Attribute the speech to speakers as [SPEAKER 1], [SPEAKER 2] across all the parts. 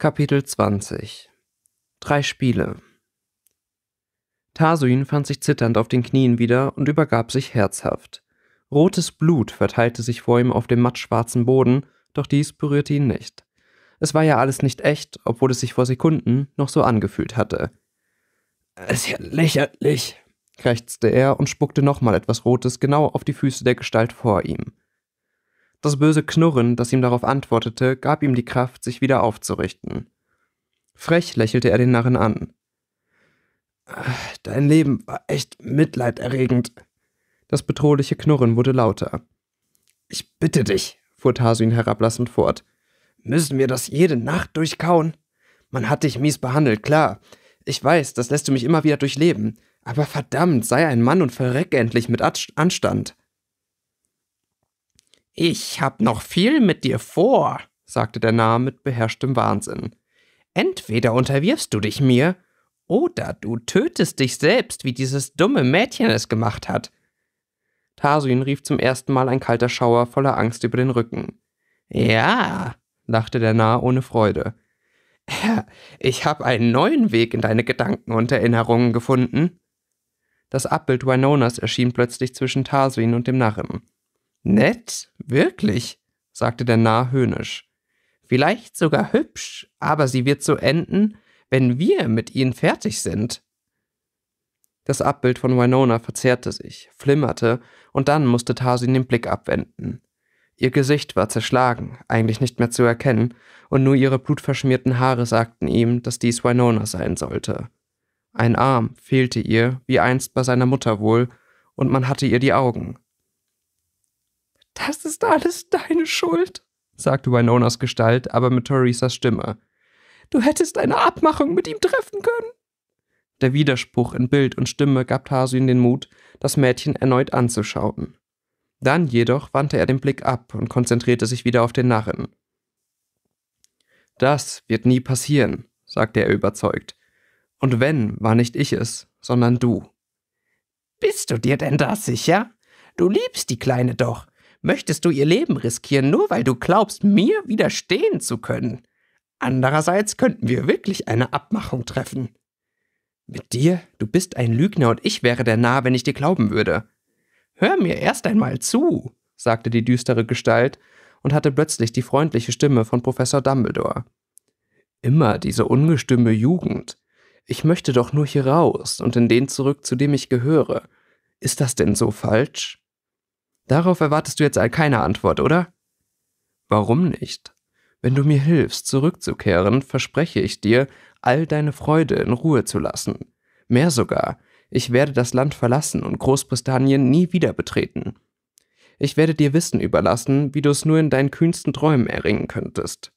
[SPEAKER 1] Kapitel 20 Drei Spiele Tasuin fand sich zitternd auf den Knien wieder und übergab sich herzhaft. Rotes Blut verteilte sich vor ihm auf dem mattschwarzen Boden, doch dies berührte ihn nicht. Es war ja alles nicht echt, obwohl es sich vor Sekunden noch so angefühlt hatte. Es ist ja lächerlich, krächzte er und spuckte nochmal etwas Rotes genau auf die Füße der Gestalt vor ihm. Das böse Knurren, das ihm darauf antwortete, gab ihm die Kraft, sich wieder aufzurichten. Frech lächelte er den Narren an. Dein Leben war echt mitleiderregend. Das bedrohliche Knurren wurde lauter. Ich bitte dich, fuhr Tarsuin herablassend fort. Müssen wir das jede Nacht durchkauen? Man hat dich mies behandelt, klar. Ich weiß, das lässt du mich immer wieder durchleben. Aber verdammt, sei ein Mann und verreck endlich mit Anstand. Ich hab noch viel mit dir vor, sagte der Narr mit beherrschtem Wahnsinn. Entweder unterwirfst du dich mir, oder du tötest dich selbst, wie dieses dumme Mädchen es gemacht hat. Tarsuin rief zum ersten Mal ein kalter Schauer voller Angst über den Rücken. Ja, lachte der Narr ohne Freude. Ich habe einen neuen Weg in deine Gedanken und Erinnerungen gefunden. Das Abbild Winonas erschien plötzlich zwischen Tarsuin und dem Narren. Nett? Wirklich? sagte der Narr höhnisch. Vielleicht sogar hübsch, aber sie wird so enden, wenn wir mit ihnen fertig sind. Das Abbild von Winona verzerrte sich, flimmerte, und dann musste Tarsin den Blick abwenden. Ihr Gesicht war zerschlagen, eigentlich nicht mehr zu erkennen, und nur ihre blutverschmierten Haare sagten ihm, dass dies Winona sein sollte. Ein Arm fehlte ihr, wie einst bei seiner Mutter wohl, und man hatte ihr die Augen, das ist alles deine Schuld, sagte Winonas Gestalt, aber mit Theresas Stimme. Du hättest eine Abmachung mit ihm treffen können. Der Widerspruch in Bild und Stimme gab Tarsin den Mut, das Mädchen erneut anzuschauen. Dann jedoch wandte er den Blick ab und konzentrierte sich wieder auf den Narren. Das wird nie passieren, sagte er überzeugt. Und wenn, war nicht ich es, sondern du. Bist du dir denn da sicher? Du liebst die Kleine doch, möchtest du ihr Leben riskieren, nur weil du glaubst, mir widerstehen zu können. Andererseits könnten wir wirklich eine Abmachung treffen. Mit dir, du bist ein Lügner und ich wäre der Narr, wenn ich dir glauben würde. Hör mir erst einmal zu, sagte die düstere Gestalt und hatte plötzlich die freundliche Stimme von Professor Dumbledore. Immer diese ungestüme Jugend. Ich möchte doch nur hier raus und in den zurück, zu dem ich gehöre. Ist das denn so falsch? Darauf erwartest du jetzt keine Antwort, oder? Warum nicht? Wenn du mir hilfst, zurückzukehren, verspreche ich dir, all deine Freude in Ruhe zu lassen. Mehr sogar, ich werde das Land verlassen und Großbritannien nie wieder betreten. Ich werde dir Wissen überlassen, wie du es nur in deinen kühnsten Träumen erringen könntest.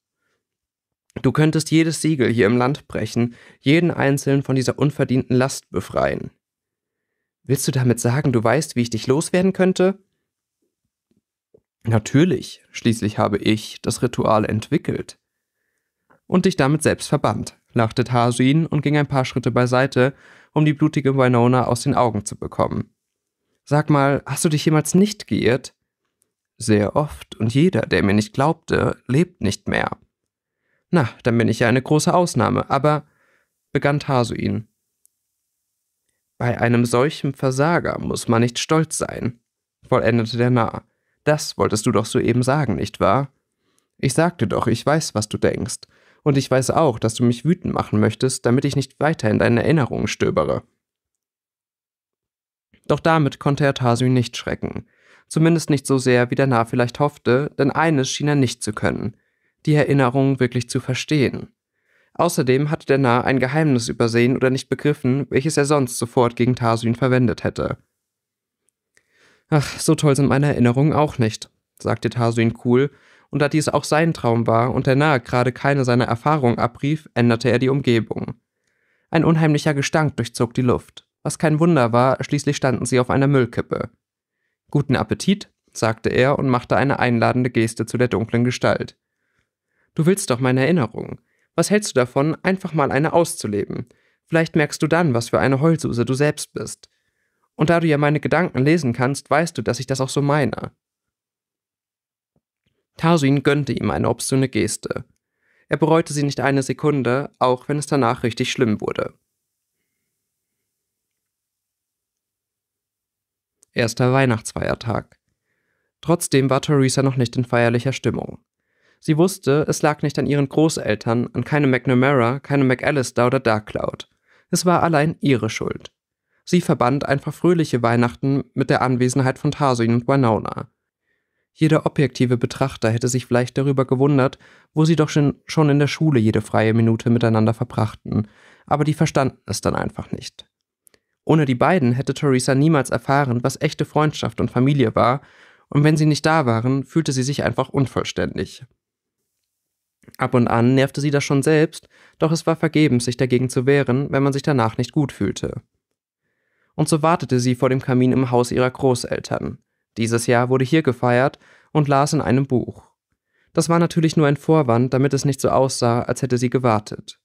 [SPEAKER 1] Du könntest jedes Siegel hier im Land brechen, jeden einzelnen von dieser unverdienten Last befreien. Willst du damit sagen, du weißt, wie ich dich loswerden könnte? Natürlich, schließlich habe ich das Ritual entwickelt. Und dich damit selbst verbannt, lachte Tarsin und ging ein paar Schritte beiseite, um die blutige Winona aus den Augen zu bekommen. Sag mal, hast du dich jemals nicht geirrt? Sehr oft, und jeder, der mir nicht glaubte, lebt nicht mehr. Na, dann bin ich ja eine große Ausnahme, aber begann Tarsuin. Bei einem solchen Versager muss man nicht stolz sein, vollendete der Narr. Das wolltest du doch soeben sagen, nicht wahr? Ich sagte doch, ich weiß, was du denkst. Und ich weiß auch, dass du mich wütend machen möchtest, damit ich nicht weiter in deinen Erinnerungen stöbere. Doch damit konnte er Tasü nicht schrecken. Zumindest nicht so sehr, wie der Narr vielleicht hoffte, denn eines schien er nicht zu können: die Erinnerungen wirklich zu verstehen. Außerdem hatte der Narr ein Geheimnis übersehen oder nicht begriffen, welches er sonst sofort gegen Tarsun verwendet hätte. Ach, so toll sind meine Erinnerungen auch nicht, sagte Tarsuin cool, und da dies auch sein Traum war und der Nahe gerade keine seiner Erfahrungen abrief, änderte er die Umgebung. Ein unheimlicher Gestank durchzog die Luft, was kein Wunder war, schließlich standen sie auf einer Müllkippe. Guten Appetit, sagte er und machte eine einladende Geste zu der dunklen Gestalt. Du willst doch meine Erinnerungen. Was hältst du davon, einfach mal eine auszuleben? Vielleicht merkst du dann, was für eine Heulsuse du selbst bist. Und da du ja meine Gedanken lesen kannst, weißt du, dass ich das auch so meine. Tarsuin gönnte ihm eine obszöne Geste. Er bereute sie nicht eine Sekunde, auch wenn es danach richtig schlimm wurde. Erster Weihnachtsfeiertag. Trotzdem war Theresa noch nicht in feierlicher Stimmung. Sie wusste, es lag nicht an ihren Großeltern, an keine McNamara, keine McAllister oder Dark Cloud. Es war allein ihre Schuld. Sie verband einfach fröhliche Weihnachten mit der Anwesenheit von Tarsin und Winona. Jeder objektive Betrachter hätte sich vielleicht darüber gewundert, wo sie doch schon in der Schule jede freie Minute miteinander verbrachten, aber die verstanden es dann einfach nicht. Ohne die beiden hätte Theresa niemals erfahren, was echte Freundschaft und Familie war, und wenn sie nicht da waren, fühlte sie sich einfach unvollständig. Ab und an nervte sie das schon selbst, doch es war vergebens, sich dagegen zu wehren, wenn man sich danach nicht gut fühlte und so wartete sie vor dem Kamin im Haus ihrer Großeltern. Dieses Jahr wurde hier gefeiert und las in einem Buch. Das war natürlich nur ein Vorwand, damit es nicht so aussah, als hätte sie gewartet.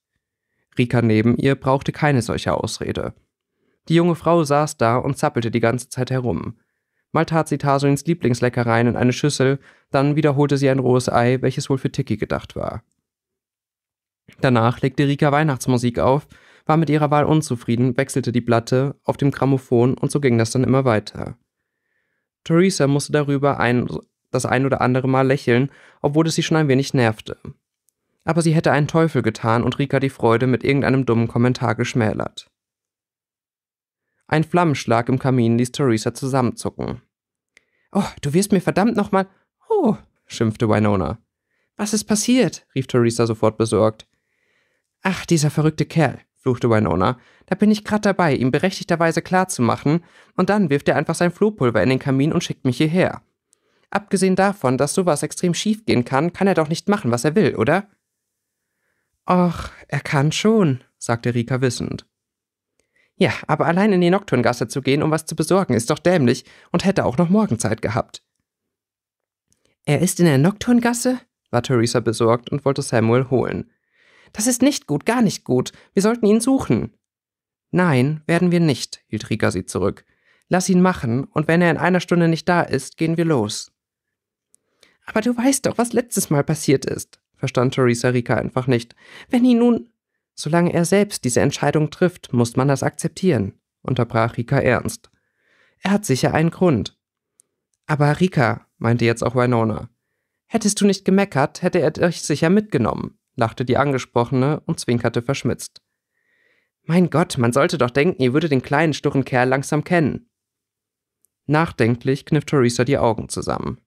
[SPEAKER 1] Rika neben ihr brauchte keine solche Ausrede. Die junge Frau saß da und zappelte die ganze Zeit herum. Mal tat sie Tasolins Lieblingsleckereien in eine Schüssel, dann wiederholte sie ein rohes Ei, welches wohl für Tiki gedacht war. Danach legte Rika Weihnachtsmusik auf war mit ihrer Wahl unzufrieden, wechselte die Platte auf dem Grammophon und so ging das dann immer weiter. Theresa musste darüber ein, das ein oder andere Mal lächeln, obwohl es sie schon ein wenig nervte. Aber sie hätte einen Teufel getan und Rika die Freude mit irgendeinem dummen Kommentar geschmälert. Ein Flammenschlag im Kamin ließ Theresa zusammenzucken. Oh, du wirst mir verdammt nochmal. Oh, schimpfte Winona. Was ist passiert? rief Theresa sofort besorgt. Ach, dieser verrückte Kerl fluchte Winona. Da bin ich gerade dabei, ihm berechtigterweise klarzumachen, und dann wirft er einfach sein Flohpulver in den Kamin und schickt mich hierher. Abgesehen davon, dass sowas extrem schief gehen kann, kann er doch nicht machen, was er will, oder? Och, er kann schon, sagte Rika wissend. Ja, aber allein in die Nocturngasse zu gehen, um was zu besorgen, ist doch dämlich und hätte auch noch Morgenzeit gehabt. Er ist in der Nocturngasse? war Theresa besorgt und wollte Samuel holen. Das ist nicht gut, gar nicht gut. Wir sollten ihn suchen. Nein, werden wir nicht, hielt Rika sie zurück. Lass ihn machen, und wenn er in einer Stunde nicht da ist, gehen wir los. Aber du weißt doch, was letztes Mal passiert ist, verstand Theresa Rika einfach nicht. Wenn ihn nun. Solange er selbst diese Entscheidung trifft, muss man das akzeptieren, unterbrach Rika ernst. Er hat sicher einen Grund. Aber Rika, meinte jetzt auch Winona, hättest du nicht gemeckert, hätte er dich sicher mitgenommen lachte die Angesprochene und zwinkerte verschmitzt. Mein Gott, man sollte doch denken, ihr würdet den kleinen, sturren Kerl langsam kennen. Nachdenklich kniff Theresa die Augen zusammen.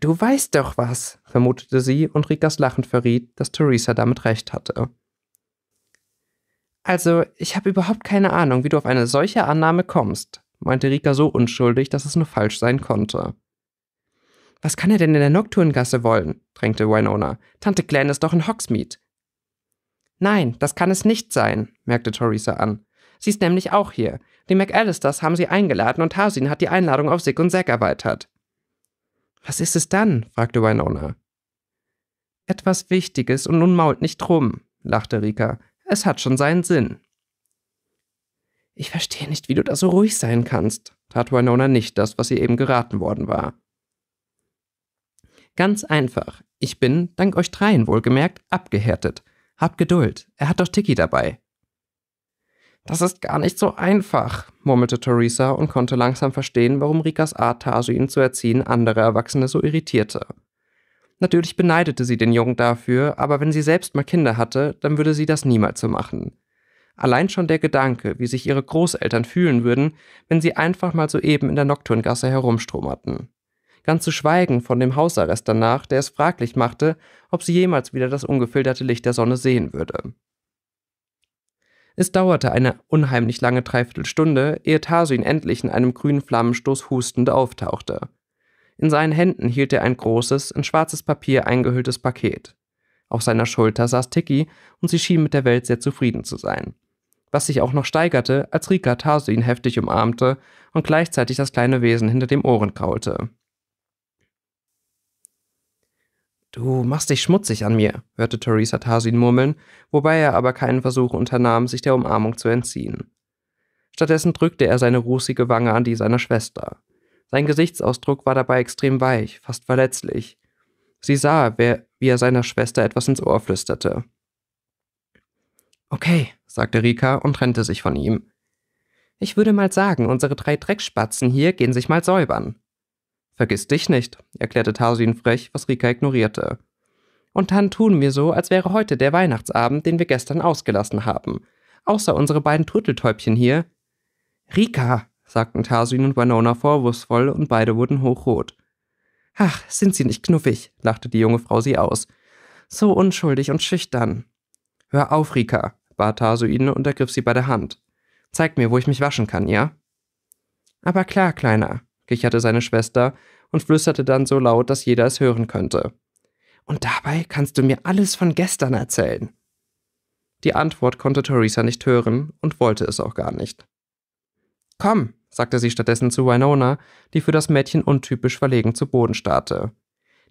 [SPEAKER 1] Du weißt doch was, vermutete sie, und Rikas Lachen verriet, dass Theresa damit recht hatte. Also, ich habe überhaupt keine Ahnung, wie du auf eine solche Annahme kommst, meinte Rika so unschuldig, dass es nur falsch sein konnte. Was kann er denn in der Nocturngasse wollen? drängte Winona. Tante Glenn ist doch in Hogsmeade. Nein, das kann es nicht sein, merkte Theresa an. Sie ist nämlich auch hier. Die McAllisters haben sie eingeladen und Hasin hat die Einladung auf Sick und Zack erweitert. Was ist es dann? fragte Winona. Etwas Wichtiges und nun mault nicht drum, lachte Rika. Es hat schon seinen Sinn. Ich verstehe nicht, wie du da so ruhig sein kannst, tat Winona nicht das, was ihr eben geraten worden war. Ganz einfach. Ich bin, dank euch dreien wohlgemerkt, abgehärtet. Habt Geduld. Er hat doch Tiki dabei. Das ist gar nicht so einfach, murmelte Theresa und konnte langsam verstehen, warum Rikas Art, Tasu ihn zu erziehen, andere Erwachsene so irritierte. Natürlich beneidete sie den Jungen dafür, aber wenn sie selbst mal Kinder hatte, dann würde sie das niemals so machen. Allein schon der Gedanke, wie sich ihre Großeltern fühlen würden, wenn sie einfach mal soeben in der Nocturngasse herumstromerten ganz zu schweigen von dem Hausarrest danach, der es fraglich machte, ob sie jemals wieder das ungefilterte Licht der Sonne sehen würde. Es dauerte eine unheimlich lange Dreiviertelstunde, ehe Tarsuin endlich in einem grünen Flammenstoß hustend auftauchte. In seinen Händen hielt er ein großes, in schwarzes Papier eingehülltes Paket. Auf seiner Schulter saß Tiki und sie schien mit der Welt sehr zufrieden zu sein. Was sich auch noch steigerte, als Rika Tarsuin heftig umarmte und gleichzeitig das kleine Wesen hinter dem Ohren kraulte. Du machst dich schmutzig an mir, hörte Theresa Tarsin murmeln, wobei er aber keinen Versuch unternahm, sich der Umarmung zu entziehen. Stattdessen drückte er seine rußige Wange an die seiner Schwester. Sein Gesichtsausdruck war dabei extrem weich, fast verletzlich. Sie sah, wie er seiner Schwester etwas ins Ohr flüsterte. Okay, sagte Rika und trennte sich von ihm. Ich würde mal sagen, unsere drei Dreckspatzen hier gehen sich mal säubern. Vergiss dich nicht, erklärte Tarsin frech, was Rika ignorierte. Und dann tun wir so, als wäre heute der Weihnachtsabend, den wir gestern ausgelassen haben. Außer unsere beiden Turteltäubchen hier. Rika, sagten Tarsin und Winona vorwurfsvoll und beide wurden hochrot. Ach, sind sie nicht knuffig, lachte die junge Frau sie aus. So unschuldig und schüchtern. Hör auf, Rika, bat Tarsuin und ergriff sie bei der Hand. Zeig mir, wo ich mich waschen kann, ja? Aber klar, Kleiner, kicherte seine Schwester und flüsterte dann so laut, dass jeder es hören könnte. Und dabei kannst du mir alles von gestern erzählen. Die Antwort konnte Theresa nicht hören und wollte es auch gar nicht. Komm, sagte sie stattdessen zu Winona, die für das Mädchen untypisch verlegen zu Boden starrte.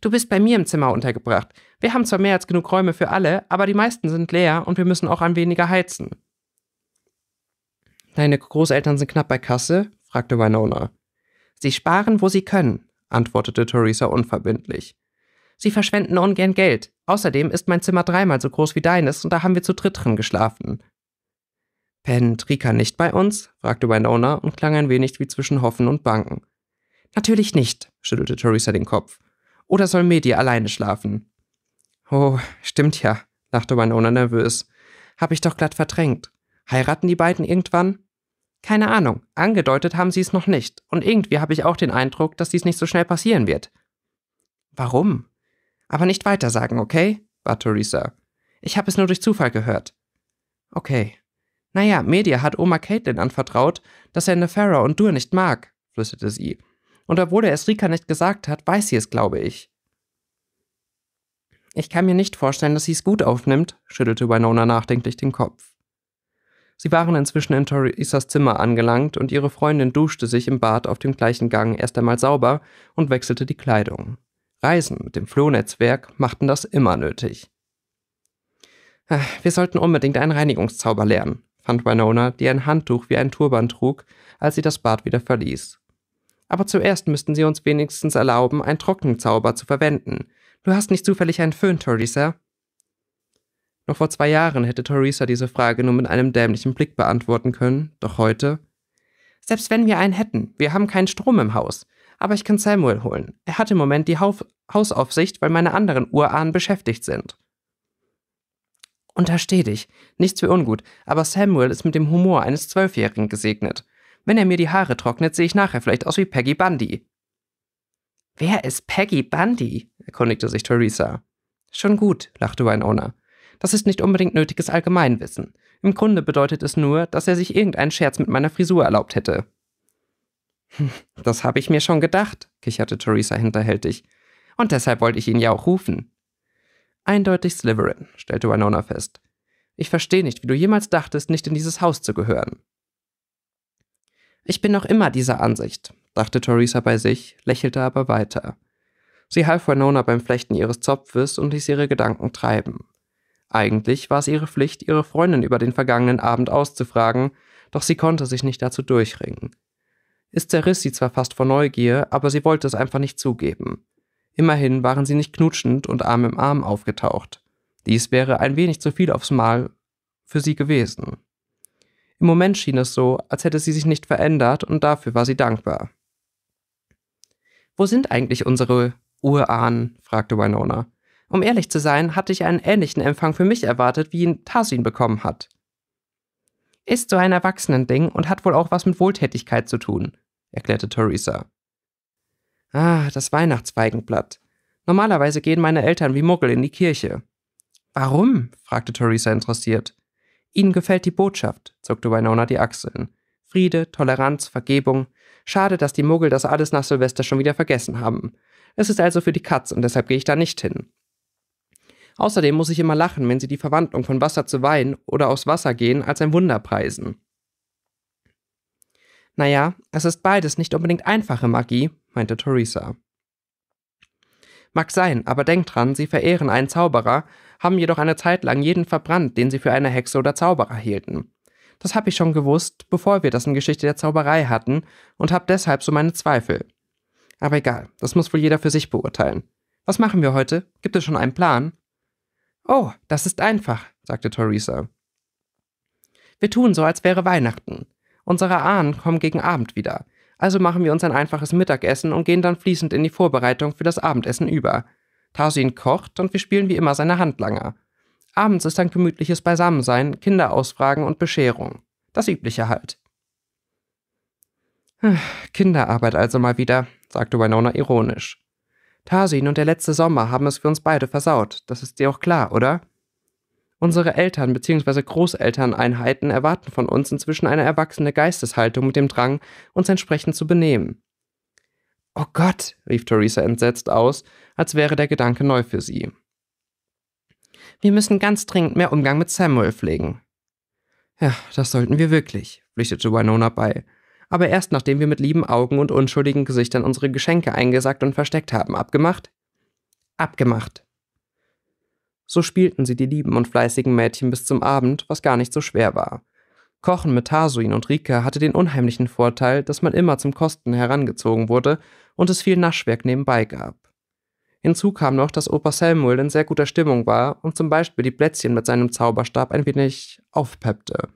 [SPEAKER 1] Du bist bei mir im Zimmer untergebracht. Wir haben zwar mehr als genug Räume für alle, aber die meisten sind leer und wir müssen auch ein weniger heizen. Deine Großeltern sind knapp bei Kasse? fragte Winona. Sie sparen, wo sie können, antwortete Theresa unverbindlich. Sie verschwenden ungern Geld. Außerdem ist mein Zimmer dreimal so groß wie deines und da haben wir zu dritt drin geschlafen. Pennt Rika nicht bei uns? fragte Winona und klang ein wenig wie zwischen Hoffen und Banken. Natürlich nicht, schüttelte Theresa den Kopf. Oder soll Medi alleine schlafen? Oh, stimmt ja, lachte Winona nervös. Hab ich doch glatt verdrängt. Heiraten die beiden irgendwann? Keine Ahnung, angedeutet haben sie es noch nicht, und irgendwie habe ich auch den Eindruck, dass dies nicht so schnell passieren wird. Warum? Aber nicht weitersagen, okay? bat Theresa. Ich habe es nur durch Zufall gehört. Okay. Naja, Media hat Oma Caitlin anvertraut, dass er Nefera und Dur nicht mag, flüsterte sie. Und obwohl er es Rika nicht gesagt hat, weiß sie es, glaube ich. Ich kann mir nicht vorstellen, dass sie es gut aufnimmt, schüttelte Winona nachdenklich den Kopf. Sie waren inzwischen in Theresas Zimmer angelangt und ihre Freundin duschte sich im Bad auf dem gleichen Gang erst einmal sauber und wechselte die Kleidung. Reisen mit dem Flohnetzwerk machten das immer nötig. Äh, wir sollten unbedingt einen Reinigungszauber lernen, fand Winona, die ein Handtuch wie ein Turban trug, als sie das Bad wieder verließ. Aber zuerst müssten sie uns wenigstens erlauben, einen Trockenzauber zu verwenden. Du hast nicht zufällig einen Föhn, Theresa? Noch vor zwei Jahren hätte Theresa diese Frage nur mit einem dämlichen Blick beantworten können, doch heute? Selbst wenn wir einen hätten, wir haben keinen Strom im Haus. Aber ich kann Samuel holen. Er hat im Moment die Hauf Hausaufsicht, weil meine anderen Urahnen beschäftigt sind. Untersteh dich, nichts für ungut, aber Samuel ist mit dem Humor eines Zwölfjährigen gesegnet. Wenn er mir die Haare trocknet, sehe ich nachher vielleicht aus wie Peggy Bundy. Wer ist Peggy Bundy? erkundigte sich Theresa. Schon gut, lachte Winona. Das ist nicht unbedingt nötiges Allgemeinwissen. Im Grunde bedeutet es nur, dass er sich irgendeinen Scherz mit meiner Frisur erlaubt hätte. Das habe ich mir schon gedacht, kicherte Theresa hinterhältig. Und deshalb wollte ich ihn ja auch rufen. Eindeutig Slytherin, stellte Winona fest. Ich verstehe nicht, wie du jemals dachtest, nicht in dieses Haus zu gehören. Ich bin noch immer dieser Ansicht, dachte Theresa bei sich, lächelte aber weiter. Sie half Winona beim Flechten ihres Zopfes und ließ ihre Gedanken treiben. Eigentlich war es ihre Pflicht, ihre Freundin über den vergangenen Abend auszufragen, doch sie konnte sich nicht dazu durchringen. Es zerriss sie zwar fast vor Neugier, aber sie wollte es einfach nicht zugeben. Immerhin waren sie nicht knutschend und Arm im Arm aufgetaucht. Dies wäre ein wenig zu viel aufs Mal für sie gewesen. Im Moment schien es so, als hätte sie sich nicht verändert und dafür war sie dankbar. Wo sind eigentlich unsere Urahnen? fragte Winona. Um ehrlich zu sein, hatte ich einen ähnlichen Empfang für mich erwartet, wie ihn Tarsin bekommen hat. Ist so ein Erwachsenending und hat wohl auch was mit Wohltätigkeit zu tun, erklärte Theresa. Ah, das Weihnachtsfeigenblatt. Normalerweise gehen meine Eltern wie Muggel in die Kirche. Warum? fragte Theresa interessiert. Ihnen gefällt die Botschaft, zuckte Winona die Achseln. Friede, Toleranz, Vergebung. Schade, dass die Muggel das alles nach Silvester schon wieder vergessen haben. Es ist also für die Katz und deshalb gehe ich da nicht hin. Außerdem muss ich immer lachen, wenn sie die Verwandlung von Wasser zu Wein oder aus Wasser gehen als ein Wunder preisen. Naja, es ist beides nicht unbedingt einfache Magie, meinte Theresa. Mag sein, aber denk dran, sie verehren einen Zauberer, haben jedoch eine Zeit lang jeden verbrannt, den sie für eine Hexe oder Zauberer hielten. Das habe ich schon gewusst, bevor wir das in Geschichte der Zauberei hatten, und habe deshalb so meine Zweifel. Aber egal, das muss wohl jeder für sich beurteilen. Was machen wir heute? Gibt es schon einen Plan? Oh, das ist einfach, sagte Theresa. Wir tun so, als wäre Weihnachten. Unsere Ahnen kommen gegen Abend wieder, also machen wir uns ein einfaches Mittagessen und gehen dann fließend in die Vorbereitung für das Abendessen über. Tarsin kocht und wir spielen wie immer seine Handlanger. Abends ist ein gemütliches Beisammensein, Kinder ausfragen und Bescherung. Das Übliche halt. Hm, Kinderarbeit also mal wieder, sagte Winona ironisch. Tarsin und der letzte Sommer haben es für uns beide versaut. Das ist dir auch klar, oder? Unsere Eltern- bzw. Großelterneinheiten erwarten von uns inzwischen eine erwachsene Geisteshaltung mit dem Drang, uns entsprechend zu benehmen. Oh Gott, rief Theresa entsetzt aus, als wäre der Gedanke neu für sie. Wir müssen ganz dringend mehr Umgang mit Samuel pflegen. Ja, das sollten wir wirklich, flüchtete Winona bei aber erst nachdem wir mit lieben Augen und unschuldigen Gesichtern unsere Geschenke eingesackt und versteckt haben. Abgemacht? Abgemacht. So spielten sie die lieben und fleißigen Mädchen bis zum Abend, was gar nicht so schwer war. Kochen mit Tasuin und Rika hatte den unheimlichen Vorteil, dass man immer zum Kosten herangezogen wurde und es viel Naschwerk nebenbei gab. Hinzu kam noch, dass Opa Samuel in sehr guter Stimmung war und zum Beispiel die Plätzchen mit seinem Zauberstab ein wenig aufpeppte.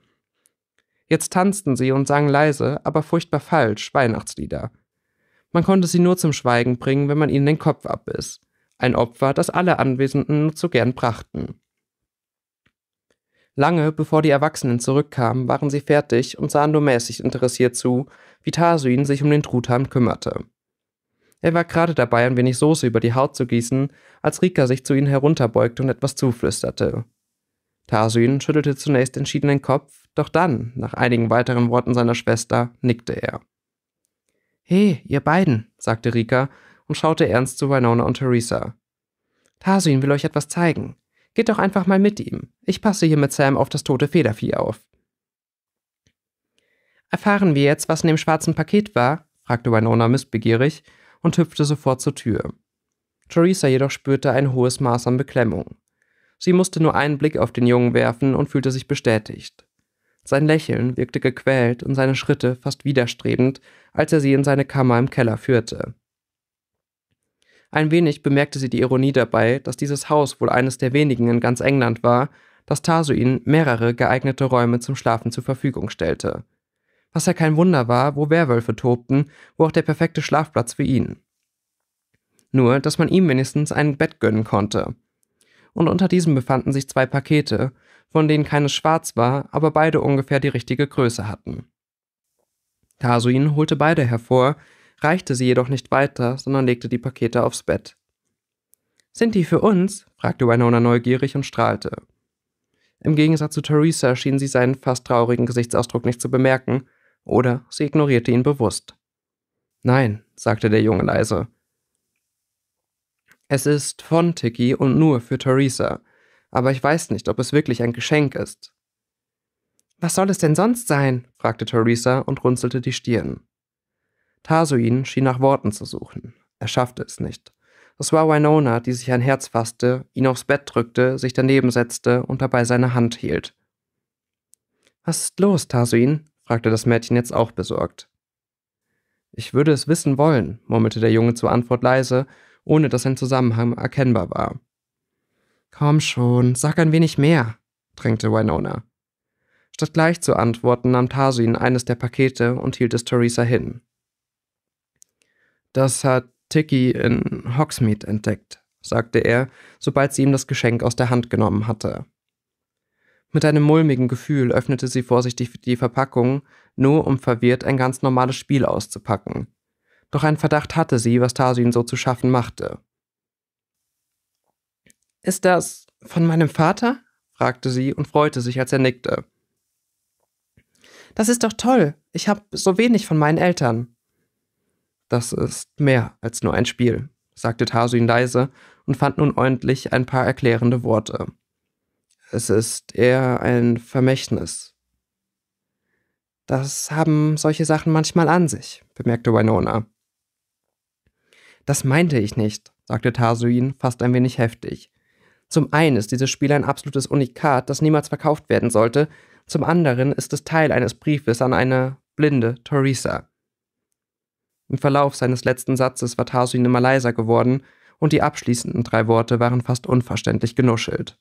[SPEAKER 1] Jetzt tanzten sie und sangen leise, aber furchtbar falsch Weihnachtslieder. Man konnte sie nur zum Schweigen bringen, wenn man ihnen den Kopf abbiss. Ein Opfer, das alle Anwesenden nur zu gern brachten. Lange bevor die Erwachsenen zurückkamen, waren sie fertig und sahen nur mäßig interessiert zu, wie Tarsuin sich um den Truthahn kümmerte. Er war gerade dabei, ein wenig Soße über die Haut zu gießen, als Rika sich zu ihnen herunterbeugte und etwas zuflüsterte. Tarsyn schüttelte zunächst entschieden den Kopf, doch dann, nach einigen weiteren Worten seiner Schwester, nickte er. He, ihr beiden, sagte Rika und schaute ernst zu Winona und Theresa. Tarsyn will euch etwas zeigen. Geht doch einfach mal mit ihm. Ich passe hier mit Sam auf das tote Federvieh auf. Erfahren wir jetzt, was in dem schwarzen Paket war? fragte Winona missbegierig und hüpfte sofort zur Tür. Theresa jedoch spürte ein hohes Maß an Beklemmung. Sie musste nur einen Blick auf den Jungen werfen und fühlte sich bestätigt. Sein Lächeln wirkte gequält und seine Schritte fast widerstrebend, als er sie in seine Kammer im Keller führte. Ein wenig bemerkte sie die Ironie dabei, dass dieses Haus wohl eines der wenigen in ganz England war, das Tasuin mehrere geeignete Räume zum Schlafen zur Verfügung stellte. Was ja kein Wunder war, wo Werwölfe tobten, wo auch der perfekte Schlafplatz für ihn. Nur, dass man ihm wenigstens ein Bett gönnen konnte – und unter diesem befanden sich zwei Pakete, von denen keines schwarz war, aber beide ungefähr die richtige Größe hatten. Tasuin holte beide hervor, reichte sie jedoch nicht weiter, sondern legte die Pakete aufs Bett. Sind die für uns? fragte Winona neugierig und strahlte. Im Gegensatz zu Theresa schien sie seinen fast traurigen Gesichtsausdruck nicht zu bemerken, oder sie ignorierte ihn bewusst. Nein, sagte der Junge leise, es ist von Tiki und nur für Theresa, aber ich weiß nicht, ob es wirklich ein Geschenk ist. Was soll es denn sonst sein? fragte Theresa und runzelte die Stirn. Tasuin schien nach Worten zu suchen. Er schaffte es nicht. Es war Winona, die sich ein Herz fasste, ihn aufs Bett drückte, sich daneben setzte und dabei seine Hand hielt. Was ist los, Tasuin? fragte das Mädchen jetzt auch besorgt. Ich würde es wissen wollen, murmelte der Junge zur Antwort leise ohne dass ein Zusammenhang erkennbar war. Komm schon, sag ein wenig mehr, drängte Winona. Statt gleich zu antworten, nahm Tarsin eines der Pakete und hielt es Theresa hin. Das hat Tiki in Hogsmeade entdeckt, sagte er, sobald sie ihm das Geschenk aus der Hand genommen hatte. Mit einem mulmigen Gefühl öffnete sie vorsichtig die Verpackung, nur um verwirrt ein ganz normales Spiel auszupacken doch ein Verdacht hatte sie, was Tarsin so zu schaffen machte. Ist das von meinem Vater? fragte sie und freute sich, als er nickte. Das ist doch toll. Ich habe so wenig von meinen Eltern. Das ist mehr als nur ein Spiel, sagte Tarsin leise und fand nun ordentlich ein paar erklärende Worte. Es ist eher ein Vermächtnis. Das haben solche Sachen manchmal an sich, bemerkte Winona. Das meinte ich nicht, sagte Tarsuin fast ein wenig heftig. Zum einen ist dieses Spiel ein absolutes Unikat, das niemals verkauft werden sollte, zum anderen ist es Teil eines Briefes an eine blinde Theresa. Im Verlauf seines letzten Satzes war Tarsuin immer leiser geworden, und die abschließenden drei Worte waren fast unverständlich genuschelt.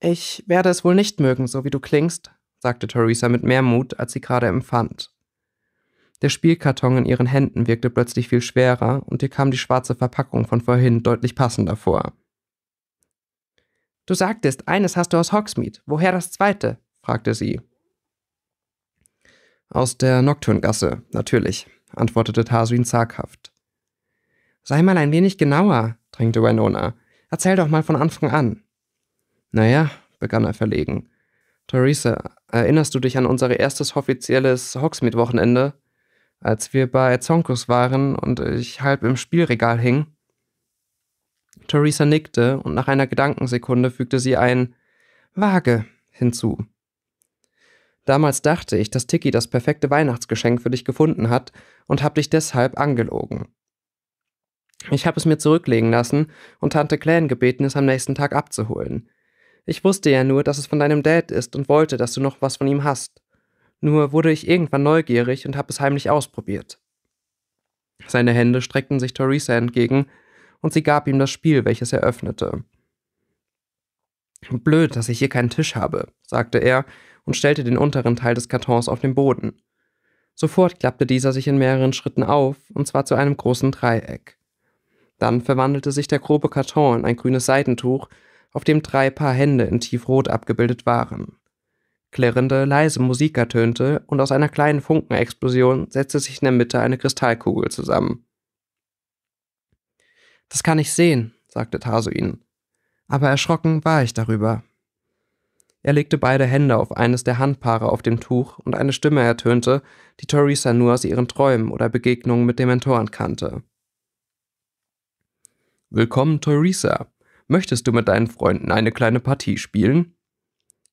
[SPEAKER 1] Ich werde es wohl nicht mögen, so wie du klingst, sagte Theresa mit mehr Mut, als sie gerade empfand. Der Spielkarton in ihren Händen wirkte plötzlich viel schwerer und ihr kam die schwarze Verpackung von vorhin deutlich passender vor. Du sagtest, eines hast du aus Hogsmeade. Woher das zweite? fragte sie. Aus der Nocturngasse, natürlich, antwortete Tarsuin zaghaft. Sei mal ein wenig genauer, drängte Winona. Erzähl doch mal von Anfang an. Naja, begann er verlegen. Theresa, erinnerst du dich an unser erstes offizielles Hogsmeade-Wochenende? als wir bei Zonkus waren und ich halb im Spielregal hing. Theresa nickte und nach einer Gedankensekunde fügte sie ein Vage hinzu. Damals dachte ich, dass Tiki das perfekte Weihnachtsgeschenk für dich gefunden hat und hab dich deshalb angelogen. Ich habe es mir zurücklegen lassen und Tante Clan gebeten, es am nächsten Tag abzuholen. Ich wusste ja nur, dass es von deinem Dad ist und wollte, dass du noch was von ihm hast. Nur wurde ich irgendwann neugierig und habe es heimlich ausprobiert. Seine Hände streckten sich Theresa entgegen und sie gab ihm das Spiel, welches er öffnete. Blöd, dass ich hier keinen Tisch habe, sagte er und stellte den unteren Teil des Kartons auf den Boden. Sofort klappte dieser sich in mehreren Schritten auf, und zwar zu einem großen Dreieck. Dann verwandelte sich der grobe Karton in ein grünes Seitentuch, auf dem drei Paar Hände in tiefrot abgebildet waren klirrende, leise Musik ertönte und aus einer kleinen Funkenexplosion setzte sich in der Mitte eine Kristallkugel zusammen. Das kann ich sehen, sagte Tasuin, aber erschrocken war ich darüber. Er legte beide Hände auf eines der Handpaare auf dem Tuch und eine Stimme ertönte, die Theresa nur aus ihren Träumen oder Begegnungen mit Dementoren kannte. Willkommen, Theresa. Möchtest du mit deinen Freunden eine kleine Partie spielen?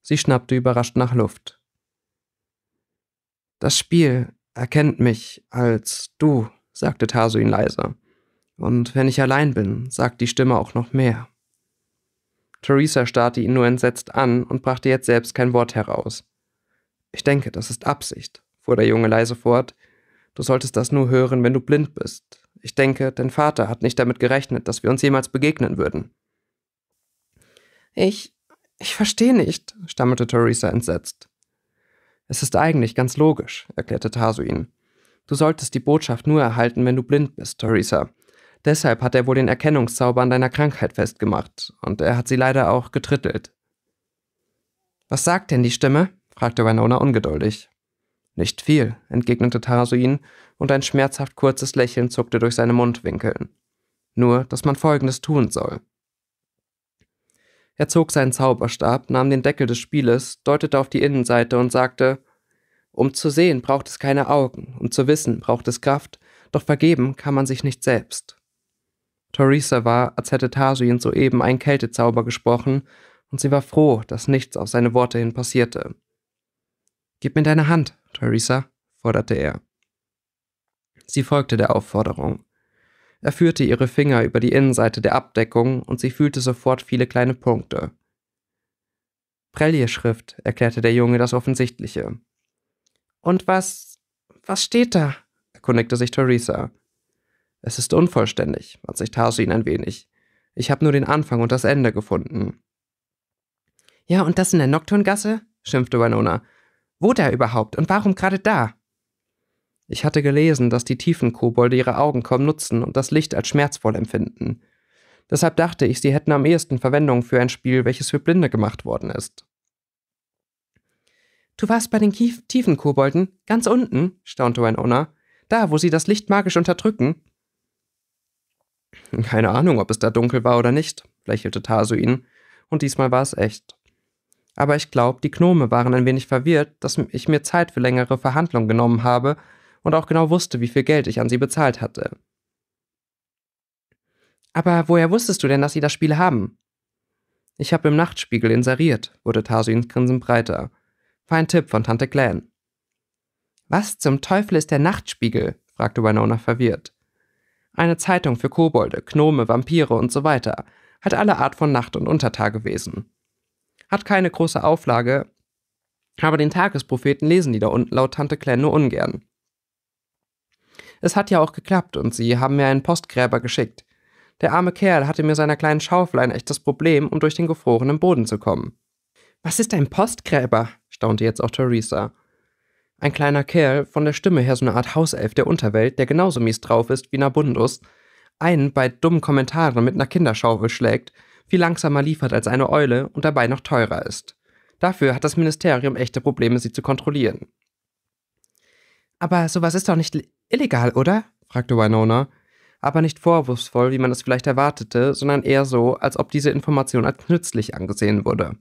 [SPEAKER 1] Sie schnappte überrascht nach Luft. Das Spiel erkennt mich als du, sagte Tasuin leiser. Und wenn ich allein bin, sagt die Stimme auch noch mehr. Theresa starrte ihn nur entsetzt an und brachte jetzt selbst kein Wort heraus. Ich denke, das ist Absicht, fuhr der Junge leise fort. Du solltest das nur hören, wenn du blind bist. Ich denke, dein Vater hat nicht damit gerechnet, dass wir uns jemals begegnen würden. Ich ich verstehe nicht, stammelte Theresa entsetzt. Es ist eigentlich ganz logisch, erklärte Tasuin. Du solltest die Botschaft nur erhalten, wenn du blind bist, Theresa. Deshalb hat er wohl den Erkennungszauber an deiner Krankheit festgemacht, und er hat sie leider auch getrittelt. Was sagt denn die Stimme? fragte Winona ungeduldig. Nicht viel, entgegnete Tarasuin, und ein schmerzhaft kurzes Lächeln zuckte durch seine Mundwinkeln. Nur, dass man Folgendes tun soll. Er zog seinen Zauberstab, nahm den Deckel des Spieles, deutete auf die Innenseite und sagte Um zu sehen braucht es keine Augen, um zu wissen braucht es Kraft, doch vergeben kann man sich nicht selbst. Theresa war, als hätte Tarsuin soeben einen Kältezauber gesprochen, und sie war froh, dass nichts auf seine Worte hin passierte. Gib mir deine Hand, Theresa, forderte er. Sie folgte der Aufforderung. Er führte ihre Finger über die Innenseite der Abdeckung und sie fühlte sofort viele kleine Punkte. Prellier-Schrift, erklärte der Junge das Offensichtliche. Und was. was steht da? erkundigte sich Theresa. Es ist unvollständig, wand sich ihn ein wenig. Ich habe nur den Anfang und das Ende gefunden. Ja, und das in der Nocturngasse? schimpfte Winona. Wo da überhaupt und warum gerade da? Ich hatte gelesen, dass die Tiefenkobolde ihre Augen kaum nutzen und das Licht als schmerzvoll empfinden. Deshalb dachte ich, sie hätten am ehesten Verwendung für ein Spiel, welches für Blinde gemacht worden ist. Du warst bei den Kief Tiefenkobolden, ganz unten, staunte Winona. Da, wo sie das Licht magisch unterdrücken. Keine Ahnung, ob es da dunkel war oder nicht, lächelte Tasuin, und diesmal war es echt. Aber ich glaube, die Gnome waren ein wenig verwirrt, dass ich mir Zeit für längere Verhandlungen genommen habe und auch genau wusste, wie viel Geld ich an sie bezahlt hatte. Aber woher wusstest du denn, dass sie das Spiel haben? Ich habe im Nachtspiegel inseriert, wurde Tarsuins Grinsen breiter. Fein Tipp von Tante Glenn. Was zum Teufel ist der Nachtspiegel? fragte Winona verwirrt. Eine Zeitung für Kobolde, Gnome, Vampire und so weiter. Hat alle Art von Nacht- und Untertagewesen. Hat keine große Auflage, aber den Tagespropheten lesen die da unten laut Tante Glenn nur ungern. Es hat ja auch geklappt und sie haben mir einen Postgräber geschickt. Der arme Kerl hatte mir seiner kleinen Schaufel ein echtes Problem, um durch den gefrorenen Boden zu kommen. Was ist ein Postgräber? staunte jetzt auch Theresa. Ein kleiner Kerl, von der Stimme her so eine Art Hauself der Unterwelt, der genauso mies drauf ist wie Nabundus, einen bei dummen Kommentaren mit einer Kinderschaufel schlägt, viel langsamer liefert als eine Eule und dabei noch teurer ist. Dafür hat das Ministerium echte Probleme, sie zu kontrollieren. Aber sowas ist doch nicht Illegal, oder? fragte Winona, aber nicht vorwurfsvoll, wie man es vielleicht erwartete, sondern eher so, als ob diese Information als nützlich angesehen wurde.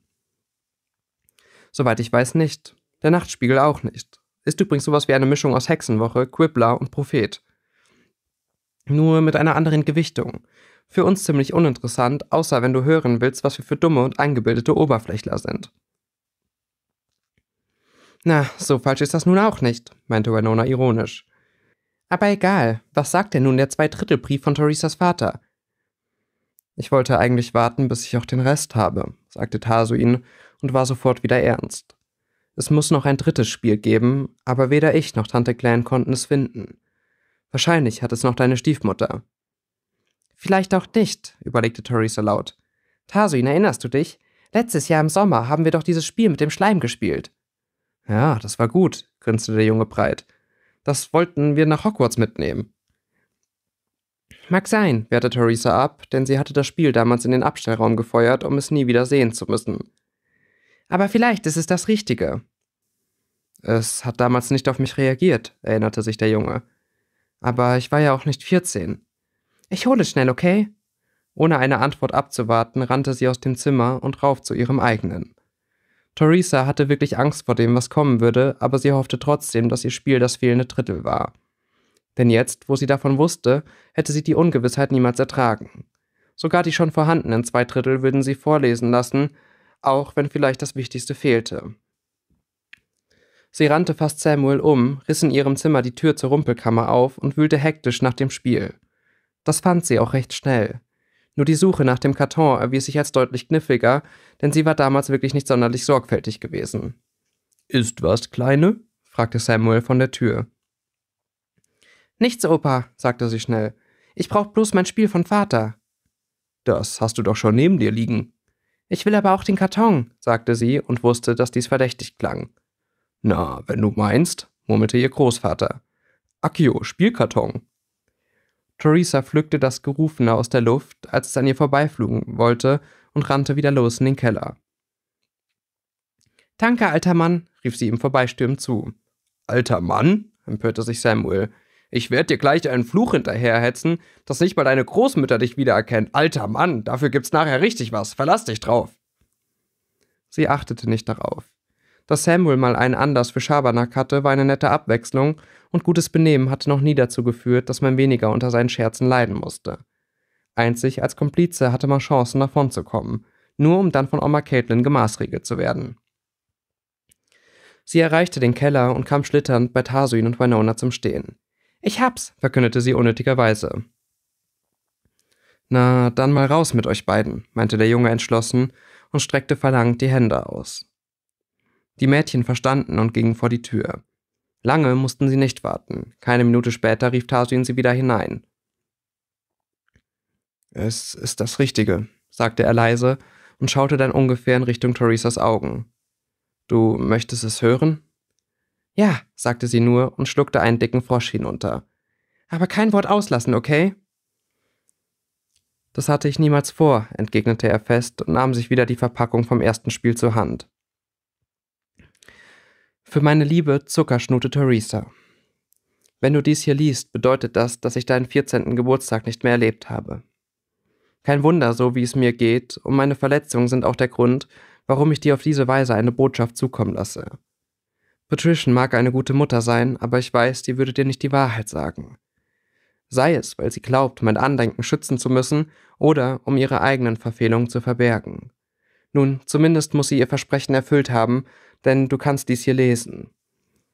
[SPEAKER 1] Soweit ich weiß nicht. Der Nachtspiegel auch nicht. Ist übrigens sowas wie eine Mischung aus Hexenwoche, Quibbler und Prophet. Nur mit einer anderen Gewichtung. Für uns ziemlich uninteressant, außer wenn du hören willst, was wir für dumme und eingebildete Oberflächler sind. Na, so falsch ist das nun auch nicht, meinte Winona ironisch. Aber egal, was sagt denn nun der Zweidrittelbrief von Theresas Vater? Ich wollte eigentlich warten, bis ich auch den Rest habe, sagte Tasuin und war sofort wieder ernst. Es muss noch ein drittes Spiel geben, aber weder ich noch Tante Clan konnten es finden. Wahrscheinlich hat es noch deine Stiefmutter. Vielleicht auch nicht, überlegte Theresa laut. Tasuin, erinnerst du dich? Letztes Jahr im Sommer haben wir doch dieses Spiel mit dem Schleim gespielt. Ja, das war gut, grinste der Junge breit. Das wollten wir nach Hogwarts mitnehmen. Mag sein, wehrte Theresa ab, denn sie hatte das Spiel damals in den Abstellraum gefeuert, um es nie wieder sehen zu müssen. Aber vielleicht ist es das Richtige. Es hat damals nicht auf mich reagiert, erinnerte sich der Junge. Aber ich war ja auch nicht 14. Ich hole schnell, okay? Ohne eine Antwort abzuwarten, rannte sie aus dem Zimmer und rauf zu ihrem eigenen. Theresa hatte wirklich Angst vor dem, was kommen würde, aber sie hoffte trotzdem, dass ihr Spiel das fehlende Drittel war. Denn jetzt, wo sie davon wusste, hätte sie die Ungewissheit niemals ertragen. Sogar die schon vorhandenen zwei Drittel würden sie vorlesen lassen, auch wenn vielleicht das Wichtigste fehlte. Sie rannte fast Samuel um, riss in ihrem Zimmer die Tür zur Rumpelkammer auf und wühlte hektisch nach dem Spiel. Das fand sie auch recht schnell. Nur die Suche nach dem Karton erwies sich als deutlich kniffiger, denn sie war damals wirklich nicht sonderlich sorgfältig gewesen. Ist was, Kleine? fragte Samuel von der Tür. Nichts, Opa, sagte sie schnell. Ich brauch bloß mein Spiel von Vater. Das hast du doch schon neben dir liegen. Ich will aber auch den Karton, sagte sie und wusste, dass dies verdächtig klang. Na, wenn du meinst, murmelte ihr Großvater. Akio, Spielkarton. Theresa pflückte das Gerufene aus der Luft, als es an ihr vorbeiflugen wollte, und rannte wieder los in den Keller. Danke, alter Mann, rief sie ihm vorbeistürmend zu. Alter Mann? empörte sich Samuel. Ich werde dir gleich einen Fluch hinterherhetzen, dass nicht mal deine Großmütter dich wiedererkennt. Alter Mann, dafür gibt's nachher richtig was. Verlass dich drauf. Sie achtete nicht darauf. Dass Samuel mal einen Anlass für Schabernack hatte, war eine nette Abwechslung und gutes Benehmen hatte noch nie dazu geführt, dass man weniger unter seinen Scherzen leiden musste. Einzig als Komplize hatte man Chancen, davonzukommen, nur um dann von Oma Caitlin gemaßregelt zu werden. Sie erreichte den Keller und kam schlitternd bei Tarsuin und Winona zum Stehen. Ich hab's, verkündete sie unnötigerweise. Na, dann mal raus mit euch beiden, meinte der Junge entschlossen und streckte verlangend die Hände aus. Die Mädchen verstanden und gingen vor die Tür. Lange mussten sie nicht warten. Keine Minute später rief Tarsin sie wieder hinein. Es ist das Richtige, sagte er leise und schaute dann ungefähr in Richtung Theresas Augen. Du möchtest es hören? Ja, sagte sie nur und schluckte einen dicken Frosch hinunter. Aber kein Wort auslassen, okay? Das hatte ich niemals vor, entgegnete er fest und nahm sich wieder die Verpackung vom ersten Spiel zur Hand. Für meine liebe Zuckerschnute Theresa. Wenn du dies hier liest, bedeutet das, dass ich deinen 14. Geburtstag nicht mehr erlebt habe. Kein Wunder, so wie es mir geht, und meine Verletzungen sind auch der Grund, warum ich dir auf diese Weise eine Botschaft zukommen lasse. Patrician mag eine gute Mutter sein, aber ich weiß, die würde dir nicht die Wahrheit sagen. Sei es, weil sie glaubt, mein Andenken schützen zu müssen oder um ihre eigenen Verfehlungen zu verbergen. Nun, zumindest muss sie ihr Versprechen erfüllt haben, denn du kannst dies hier lesen.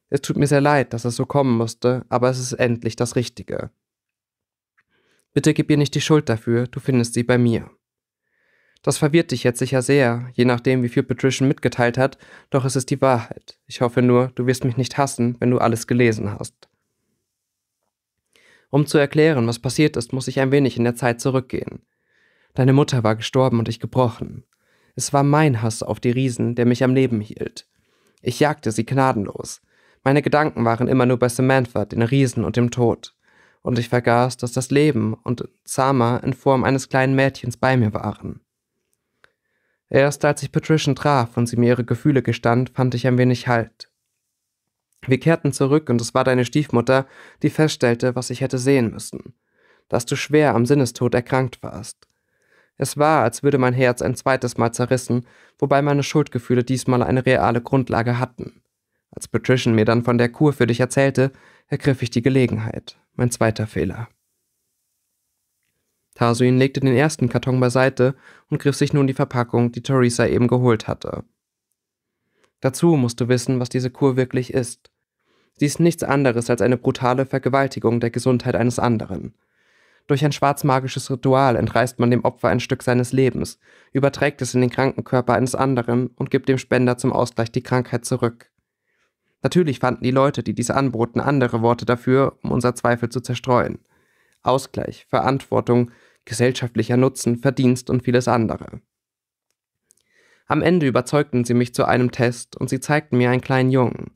[SPEAKER 1] Es tut mir sehr leid, dass es so kommen musste, aber es ist endlich das Richtige. Bitte gib ihr nicht die Schuld dafür, du findest sie bei mir. Das verwirrt dich jetzt sicher sehr, je nachdem, wie viel Patricia mitgeteilt hat, doch es ist die Wahrheit. Ich hoffe nur, du wirst mich nicht hassen, wenn du alles gelesen hast. Um zu erklären, was passiert ist, muss ich ein wenig in der Zeit zurückgehen. Deine Mutter war gestorben und ich gebrochen. Es war mein Hass auf die Riesen, der mich am Leben hielt. Ich jagte sie gnadenlos. Meine Gedanken waren immer nur bei Samantha, den Riesen und dem Tod. Und ich vergaß, dass das Leben und Zama in Form eines kleinen Mädchens bei mir waren. Erst als ich Patrician traf und sie mir ihre Gefühle gestand, fand ich ein wenig Halt. Wir kehrten zurück und es war deine Stiefmutter, die feststellte, was ich hätte sehen müssen. Dass du schwer am Sinnestod erkrankt warst. Es war, als würde mein Herz ein zweites Mal zerrissen, wobei meine Schuldgefühle diesmal eine reale Grundlage hatten. Als Patrician mir dann von der Kur für dich erzählte, ergriff ich die Gelegenheit. Mein zweiter Fehler. Tarsuin legte den ersten Karton beiseite und griff sich nun die Verpackung, die Theresa eben geholt hatte. Dazu musst du wissen, was diese Kur wirklich ist. Sie ist nichts anderes als eine brutale Vergewaltigung der Gesundheit eines anderen. Durch ein schwarzmagisches Ritual entreißt man dem Opfer ein Stück seines Lebens, überträgt es in den Krankenkörper eines anderen und gibt dem Spender zum Ausgleich die Krankheit zurück. Natürlich fanden die Leute, die dies anboten, andere Worte dafür, um unser Zweifel zu zerstreuen. Ausgleich, Verantwortung, gesellschaftlicher Nutzen, Verdienst und vieles andere. Am Ende überzeugten sie mich zu einem Test und sie zeigten mir einen kleinen Jungen.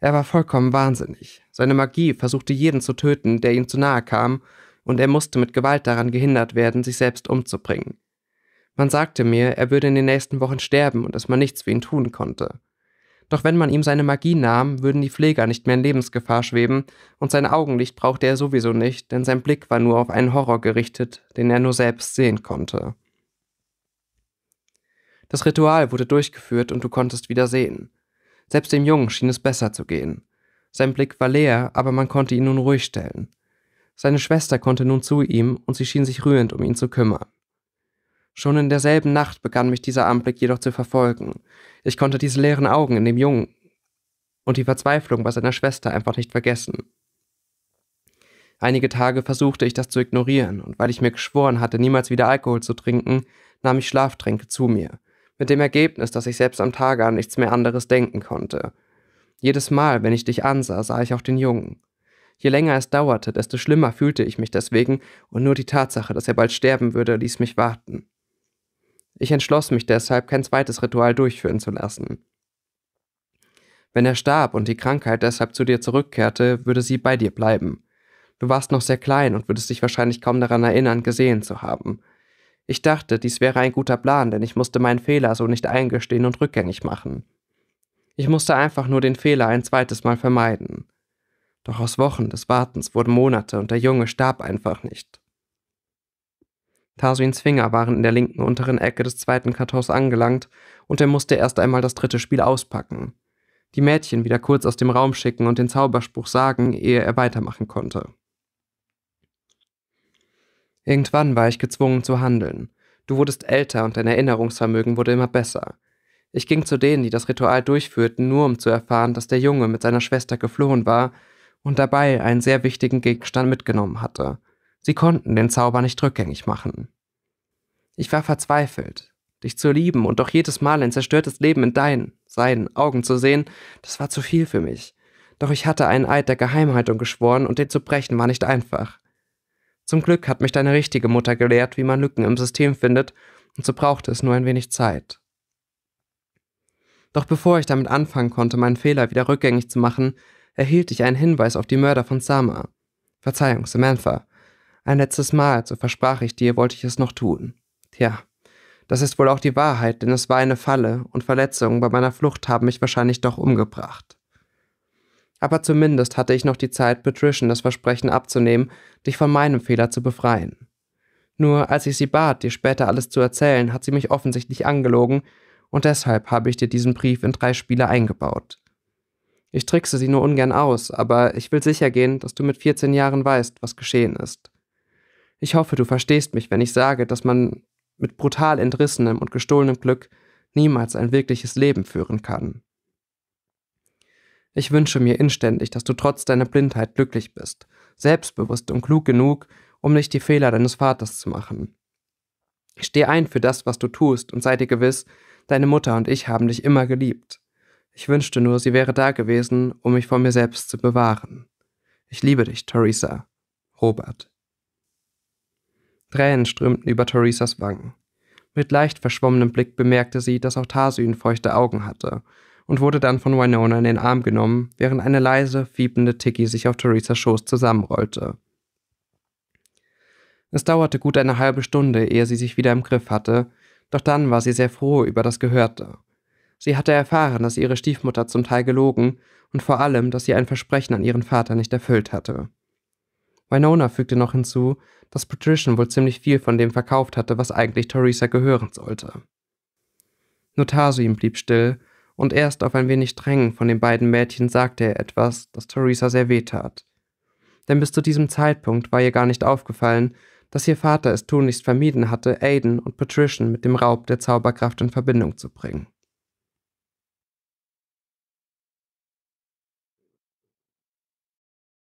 [SPEAKER 1] Er war vollkommen wahnsinnig. Seine Magie versuchte jeden zu töten, der ihm zu nahe kam, und er musste mit Gewalt daran gehindert werden, sich selbst umzubringen. Man sagte mir, er würde in den nächsten Wochen sterben und dass man nichts für ihn tun konnte. Doch wenn man ihm seine Magie nahm, würden die Pfleger nicht mehr in Lebensgefahr schweben, und sein Augenlicht brauchte er sowieso nicht, denn sein Blick war nur auf einen Horror gerichtet, den er nur selbst sehen konnte. Das Ritual wurde durchgeführt und du konntest wieder sehen. Selbst dem Jungen schien es besser zu gehen. Sein Blick war leer, aber man konnte ihn nun ruhig stellen. Seine Schwester konnte nun zu ihm, und sie schien sich rührend um ihn zu kümmern. Schon in derselben Nacht begann mich dieser Anblick jedoch zu verfolgen. Ich konnte diese leeren Augen in dem Jungen und die Verzweiflung bei seiner Schwester einfach nicht vergessen. Einige Tage versuchte ich das zu ignorieren, und weil ich mir geschworen hatte, niemals wieder Alkohol zu trinken, nahm ich Schlaftränke zu mir, mit dem Ergebnis, dass ich selbst am Tage an nichts mehr anderes denken konnte. Jedes Mal, wenn ich dich ansah, sah ich auch den Jungen. Je länger es dauerte, desto schlimmer fühlte ich mich deswegen, und nur die Tatsache, dass er bald sterben würde, ließ mich warten. Ich entschloss mich deshalb, kein zweites Ritual durchführen zu lassen. Wenn er starb und die Krankheit deshalb zu dir zurückkehrte, würde sie bei dir bleiben. Du warst noch sehr klein und würdest dich wahrscheinlich kaum daran erinnern, gesehen zu haben. Ich dachte, dies wäre ein guter Plan, denn ich musste meinen Fehler so nicht eingestehen und rückgängig machen. Ich musste einfach nur den Fehler ein zweites Mal vermeiden. Doch aus Wochen des Wartens wurden Monate und der Junge starb einfach nicht. Tasuins Finger waren in der linken unteren Ecke des zweiten Kartons angelangt und er musste erst einmal das dritte Spiel auspacken. Die Mädchen wieder kurz aus dem Raum schicken und den Zauberspruch sagen, ehe er weitermachen konnte. Irgendwann war ich gezwungen zu handeln. Du wurdest älter und dein Erinnerungsvermögen wurde immer besser. Ich ging zu denen, die das Ritual durchführten, nur um zu erfahren, dass der Junge mit seiner Schwester geflohen war und dabei einen sehr wichtigen Gegenstand mitgenommen hatte. Sie konnten den Zauber nicht rückgängig machen. Ich war verzweifelt. Dich zu lieben und doch jedes Mal ein zerstörtes Leben in deinen, seinen Augen zu sehen, das war zu viel für mich. Doch ich hatte einen Eid der Geheimhaltung geschworen und den zu brechen war nicht einfach. Zum Glück hat mich deine richtige Mutter gelehrt, wie man Lücken im System findet, und so brauchte es nur ein wenig Zeit. Doch bevor ich damit anfangen konnte, meinen Fehler wieder rückgängig zu machen, erhielt ich einen Hinweis auf die Mörder von Sama. Verzeihung, Samantha. Ein letztes Mal, so versprach ich dir, wollte ich es noch tun. Tja, das ist wohl auch die Wahrheit, denn es war eine Falle, und Verletzungen bei meiner Flucht haben mich wahrscheinlich doch umgebracht. Aber zumindest hatte ich noch die Zeit, Patrician das Versprechen abzunehmen, dich von meinem Fehler zu befreien. Nur als ich sie bat, dir später alles zu erzählen, hat sie mich offensichtlich angelogen, und deshalb habe ich dir diesen Brief in drei Spiele eingebaut. Ich trickse sie nur ungern aus, aber ich will sicher gehen, dass du mit 14 Jahren weißt, was geschehen ist. Ich hoffe, du verstehst mich, wenn ich sage, dass man mit brutal entrissenem und gestohlenem Glück niemals ein wirkliches Leben führen kann. Ich wünsche mir inständig, dass du trotz deiner Blindheit glücklich bist, selbstbewusst und klug genug, um nicht die Fehler deines Vaters zu machen. Steh ein für das, was du tust, und sei dir gewiss, deine Mutter und ich haben dich immer geliebt. Ich wünschte nur, sie wäre da gewesen, um mich vor mir selbst zu bewahren. Ich liebe dich, Theresa. Robert. Tränen strömten über Theresas Wangen. Mit leicht verschwommenem Blick bemerkte sie, dass auch Tarsyn feuchte Augen hatte und wurde dann von Winona in den Arm genommen, während eine leise, fiebende Tiki sich auf Theresas Schoß zusammenrollte. Es dauerte gut eine halbe Stunde, ehe sie sich wieder im Griff hatte, doch dann war sie sehr froh über das Gehörte. Sie hatte erfahren, dass ihre Stiefmutter zum Teil gelogen und vor allem, dass sie ein Versprechen an ihren Vater nicht erfüllt hatte. Winona fügte noch hinzu, dass Patrician wohl ziemlich viel von dem verkauft hatte, was eigentlich Theresa gehören sollte. Nur Tarsuin blieb still, und erst auf ein wenig Drängen von den beiden Mädchen sagte er etwas, das Theresa sehr weh tat. Denn bis zu diesem Zeitpunkt war ihr gar nicht aufgefallen, dass ihr Vater es tunlichst vermieden hatte, Aiden und Patrician mit dem Raub der Zauberkraft in Verbindung zu bringen.